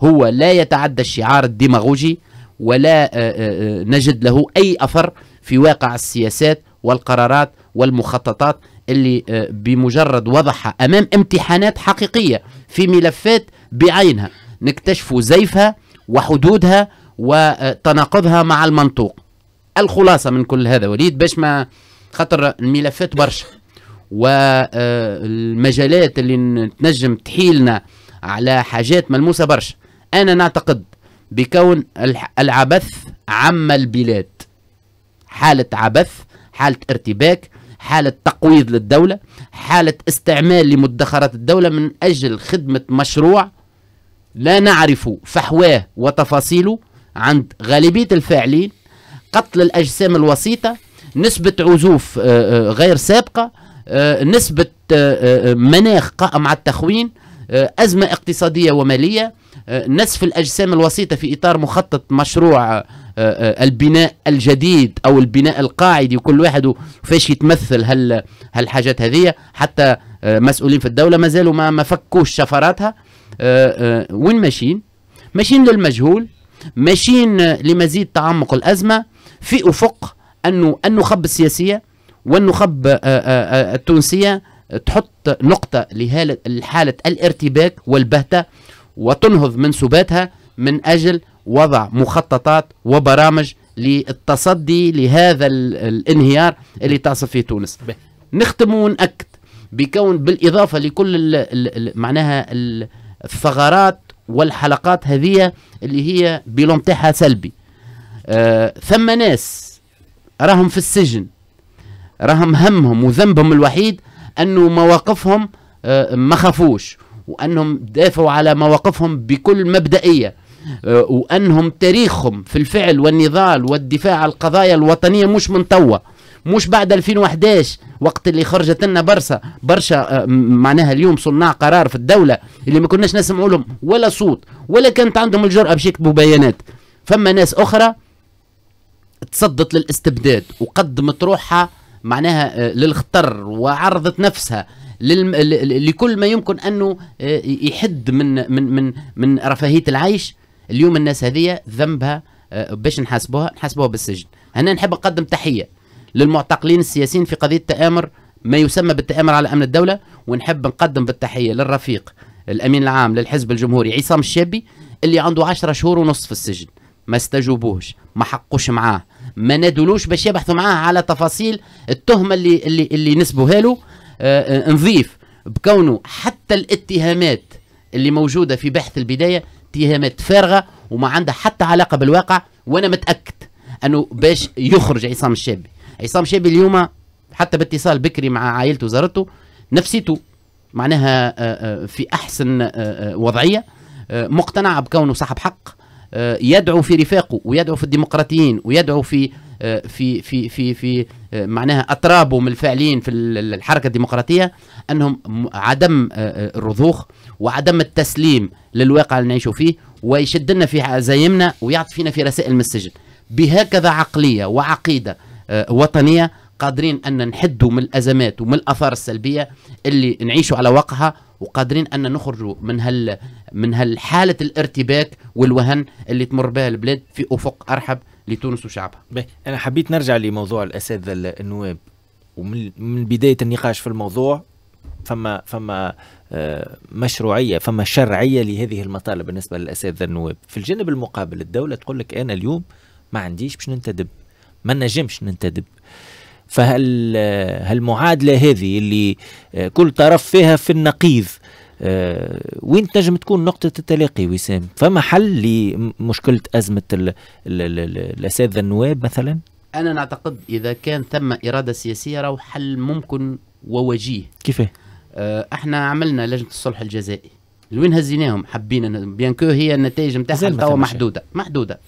هو لا يتعدى الشعار الديماغوجي ولا نجد له أي أثر في واقع السياسات والقرارات والمخططات اللي بمجرد وضعها أمام امتحانات حقيقية في ملفات بعينها نكتشف زيفها وحدودها وتناقضها مع المنطوق الخلاصة من كل هذا وليد باش ما خاطر الملفات برشا والمجالات آه، اللي تنجم تحيلنا على حاجات ملموسه برشا انا نعتقد بكون العبث عم البلاد حاله عبث حاله ارتباك حالة تقويض للدولة حالة استعمال لمدخرات الدولة من أجل خدمة مشروع لا نعرف فحواه وتفاصيله عند غالبية الفاعلين قتل الأجسام الوسيطة نسبة عزوف آه، آه، غير سابقة آه، نسبة مناخ قائم على التخوين أزمة اقتصادية ومالية نسف الأجسام الوسيطة في إطار مخطط مشروع البناء الجديد أو البناء القاعدي وكل واحد فاش يتمثل هال هالحاجات هذه حتى مسؤولين في الدولة ما زالوا ما فكوش شفراتها وين ماشيين ماشيين للمجهول ماشيين لمزيد تعمق الأزمة في أفق انه النخب السياسيه والنخب آه، آه، آه، التونسيه تحط نقطه لحاله الارتباك والبهته وتنهض من سباتها من اجل وضع مخططات وبرامج للتصدي لهذا الانهيار اللي تعصف فيه تونس نختم ونأكد بكون بالإضافة لكل ال ال معناها الثغرات والحلقات هذه اللي هي بلون تاعها سلبي آه ثم ناس راهم في السجن راهم همهم وذنبهم الوحيد انه مواقفهم آه، ما خافوش وانهم دافعوا على مواقفهم بكل مبدئيه آه، وانهم تاريخهم في الفعل والنضال والدفاع على القضايا الوطنيه مش من توا مش بعد 2011 وقت اللي خرجت لنا برشا برشا آه، معناها اليوم صناع قرار في الدوله اللي ما كناش نسمعوا لهم ولا صوت ولا كانت عندهم الجرأه باش يكتبوا بيانات فما ناس اخرى تصدت للاستبداد وقدمت روحها معناها آه، للخطر وعرضت نفسها لكل ما يمكن انه آه، يحد من من من من رفاهيه العيش اليوم الناس هذه ذنبها آه، باش نحاسبوها نحاسبوها بالسجن هنا نحب نقدم تحيه للمعتقلين السياسيين في قضيه تآمر ما يسمى بالتآمر على امن الدوله ونحب نقدم بالتحيه للرفيق الامين العام للحزب الجمهوري عصام الشابي اللي عنده 10 شهور ونص في السجن ما استجوبوش ما حقوش معاه ما نادولوش باش يبحثوا معاه على تفاصيل التهمه اللي اللي اللي نسبوها له آه, آه، نظيف بكونه حتى الاتهامات اللي موجوده في بحث البدايه اتهامات فارغه وما عندها حتى علاقه بالواقع وانا متاكد انه باش يخرج عصام الشابي عصام الشابي اليوم حتى باتصال بكري مع عائلته وزارته نفسيته معناها آه، آه، في احسن وضعيه مقتنع بكونه صاحب حق آه، يدعو في رفاقه ويدعو في الديمقراطيين ويدعو في آه، في في في في آه، معناها من الفاعلين في الحركه الديمقراطيه انهم عدم الرضوخ وعدم التسليم للواقع اللي نعيشوا فيه ويشد لنا في عزايمنا ويعطي فينا في رسائل من السجن بهكذا عقليه وعقيده وطنيه قادرين ان نحدوا من الازمات ومن الاثار السلبيه اللي نعيشوا على وقعها وقادرين ان نخرجوا من هال من هالحاله الارتباك والوهن اللي تمر بها البلاد في افق ارحب لتونس وشعبها. انا حبيت نرجع لموضوع الاساتذه النواب ومن بدايه النقاش في الموضوع فما فما آه، مشروعيه فما شرعيه لهذه المطالب بالنسبه للاساتذه النواب في الجانب المقابل الدوله تقول لك انا اليوم ما عنديش باش ننتدب ما نجمش ننتدب فهل هالمعادله هذه اللي آه، كل طرف فيها في النقيض آه، وين تنجم تكون نقطة التلاقي وسام؟ فما حل لمشكلة أزمة الأساتذة النواب مثلا؟ أنا نعتقد إذا كان ثم إرادة سياسية راهو حل ممكن ووجيه كيف آه، احنا عملنا لجنة الصلح الجزائي لوين هزيناهم حبينا بيان هي النتائج نتاعها محدوده محدوده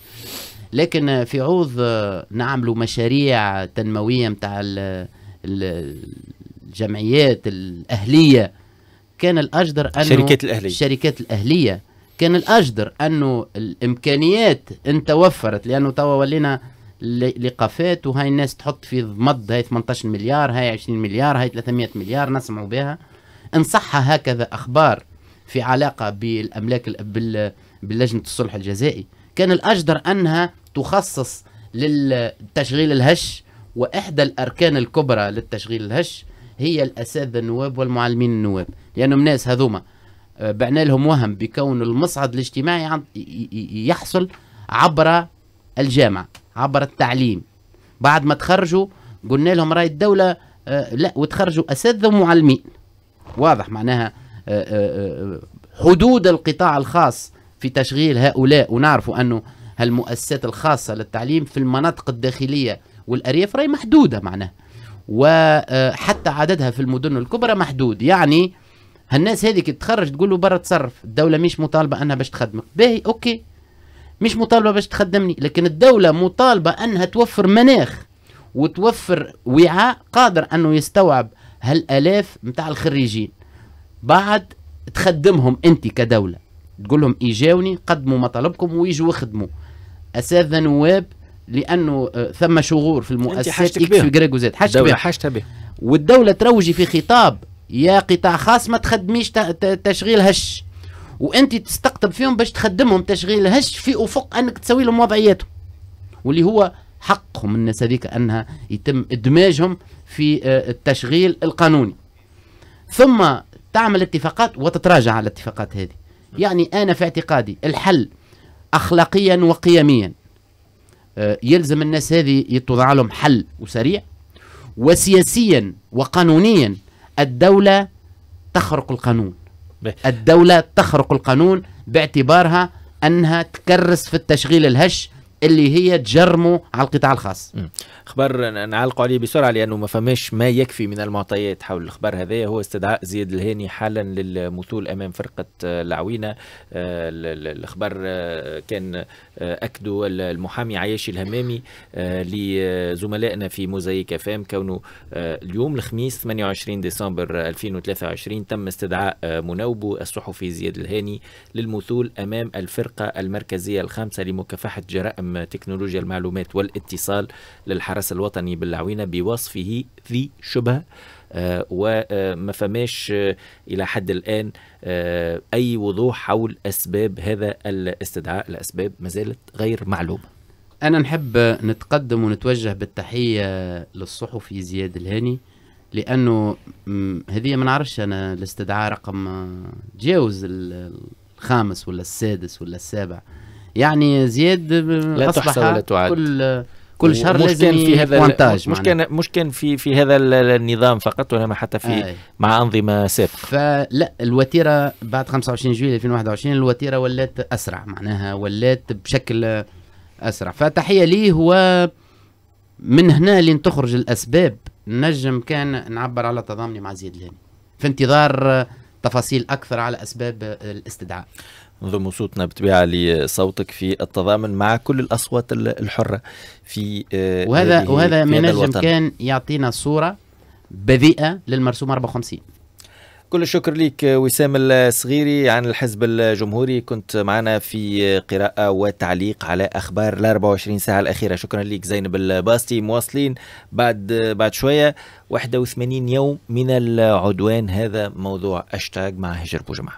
لكن في عوض آه، نعملوا مشاريع تنمويه نتاع الجمعيات الاهليه كان الاجدر انه الشركات الاهليه الشركات الاهليه كان الاجدر انه الامكانيات أن توفرت لانه توا ولينا لقافات وهاي الناس تحط في مض هاي 18 مليار هاي 20 مليار هاي 300 مليار نسمعوا بها صح هكذا اخبار في علاقه بالاملاك بال... باللجنه الصلح الجزائي كان الاجدر انها تخصص للتشغيل الهش واحدى الاركان الكبرى للتشغيل الهش هي الاساتذه النواب والمعلمين النواب لانهم ناس هذوما آه، بعنا لهم وهم بكون المصعد الاجتماعي يحصل عبر الجامعه عبر التعليم بعد ما تخرجوا قلنا لهم راي الدوله آه، لا وتخرجوا اساتذه ومعلمين واضح معناها آه، حدود القطاع الخاص في تشغيل هؤلاء ونعرفوا انه هالمؤسسات الخاصة للتعليم في المناطق الداخلية والأرياف راهي محدودة معناها وحتى آه، عددها في المدن الكبرى محدود يعني هالناس هذه كي تخرج تقول له برا تصرف الدولة مش مطالبة أنها باش تخدمك باهي أوكي مش مطالبة باش تخدمني لكن الدولة مطالبة أنها توفر مناخ وتوفر وعاء قادر أنه يستوعب هالالاف متاع الخريجين بعد تخدمهم انت كدوله تقول لهم إيجاوني قدموا مطالبكم ويجوا يخدموا اساتذه نواب لانه آه، ثم شغور في المؤسسات اكس ويكريك وزاد حاجتك بها حاجتها بها والدوله تروجي في خطاب يا قطاع خاص ما تخدميش تشغيل هش وانت تستقطب فيهم باش تخدمهم تشغيل هش في افق انك تسوي لهم وضعياتهم واللي هو حقهم الناس هذيك انها يتم ادماجهم في آه، التشغيل القانوني ثم تعمل اتفاقات وتتراجع على الاتفاقات هذه يعني انا في اعتقادي الحل اخلاقيا وقيميا آه، يلزم الناس هذه يتوضع لهم حل وسريع وسياسيا وقانونيا الدولة تخرق القانون الدولة تخرق القانون باعتبارها أنها تكرس في التشغيل الهش اللي هي تجرموا على القطاع الخاص خبر نعلق عليه بسرعه لانه ما فماش ما يكفي من المعطيات حول الخبر هذا هو استدعاء زياد الهاني حالا للمثول امام فرقه آه، العوينه آه، الخبر آه، كان اكده المحامي عياشي الهمامي لزملائنا في موزايك فام كونه اليوم الخميس 28 ديسمبر 2023 تم استدعاء مناوبه الصحفي زياد الهاني للمثول امام الفرقه المركزيه الخامسه لمكافحه جرائم قدم تكنولوجيا المعلومات والاتصال للحرس الوطني بالعوينه بوصفه ذي شبهه آه وما فماش آه الى حد الان آه اي وضوح حول اسباب هذا الاستدعاء الاسباب ما زالت غير معلومه انا نحب نتقدم ونتوجه بالتحيه للصحفي زياد الهاني لانه هذه ما نعرفش انا الاستدعاء رقم تجاوز الخامس ولا السادس ولا السابع يعني زياد لا تحصى ولا تعد كل كل شهر لازم كان في هذا مش كان مش كان في في هذا النظام فقط وانما حتى في آه. مع انظمه سابقه فلا الوتيره بعد 25 جويلية 2021 الوتيره ولات اسرع معناها ولات بشكل اسرع فتحيه ليه هو من هنا لين تخرج الاسباب نجم كان نعبر على تضامني مع زيد الهاني في انتظار تفاصيل اكثر على اسباب الاستدعاء نضم صوتنا بطبيعة لصوتك في التضامن مع كل الأصوات الحرة في آه، وهذا وهذا ما نجم كان يعطينا صورة بذيئة للمرسوم 54 كل الشكر لك آه، وسام الصغيري عن الحزب الجمهوري كنت معنا في آه، قراءة وتعليق على أخبار ال 24 ساعة الأخيرة شكرا لك زينب الباستي مواصلين بعد بعد شوية 81 يوم من العدوان هذا موضوع أشتاق مع هجر بوجمع